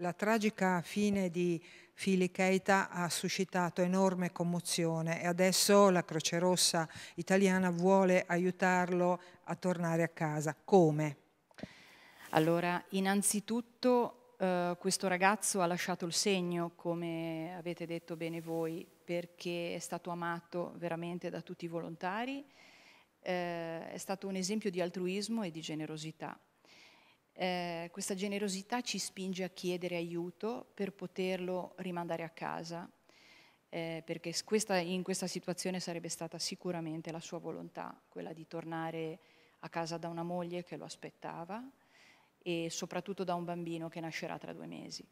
La tragica fine di Fili Keita ha suscitato enorme commozione e adesso la Croce Rossa italiana vuole aiutarlo a tornare a casa. Come? Allora, innanzitutto eh, questo ragazzo ha lasciato il segno, come avete detto bene voi, perché è stato amato veramente da tutti i volontari, eh, è stato un esempio di altruismo e di generosità. Eh, questa generosità ci spinge a chiedere aiuto per poterlo rimandare a casa, eh, perché questa, in questa situazione sarebbe stata sicuramente la sua volontà, quella di tornare a casa da una moglie che lo aspettava e soprattutto da un bambino che nascerà tra due mesi.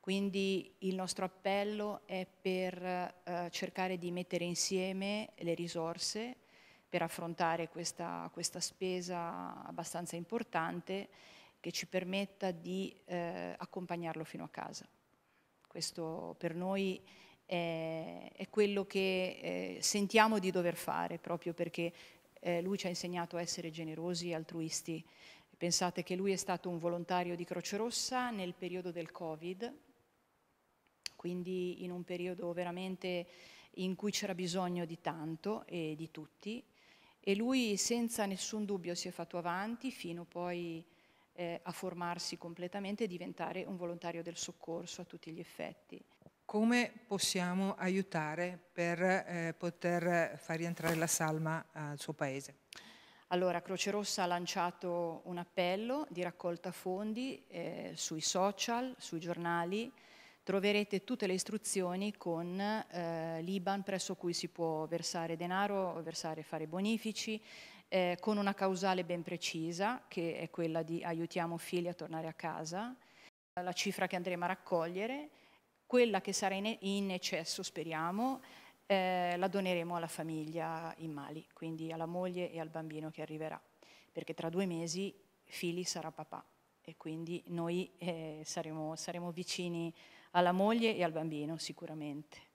Quindi il nostro appello è per eh, cercare di mettere insieme le risorse per affrontare questa, questa spesa abbastanza importante che ci permetta di eh, accompagnarlo fino a casa. Questo per noi è, è quello che eh, sentiamo di dover fare, proprio perché eh, lui ci ha insegnato a essere generosi, e altruisti. Pensate che lui è stato un volontario di Croce Rossa nel periodo del Covid, quindi in un periodo veramente in cui c'era bisogno di tanto e di tutti e lui senza nessun dubbio si è fatto avanti fino poi eh, a formarsi completamente e diventare un volontario del soccorso a tutti gli effetti. Come possiamo aiutare per eh, poter far rientrare la salma al suo paese? Allora, Croce Rossa ha lanciato un appello di raccolta fondi eh, sui social, sui giornali, troverete tutte le istruzioni con eh, l'IBAN presso cui si può versare denaro, versare fare bonifici, eh, con una causale ben precisa che è quella di aiutiamo figli a tornare a casa, la cifra che andremo a raccogliere, quella che sarà in, in eccesso speriamo, eh, la doneremo alla famiglia in Mali, quindi alla moglie e al bambino che arriverà, perché tra due mesi Fili sarà papà e quindi noi eh, saremo, saremo vicini alla moglie e al bambino sicuramente.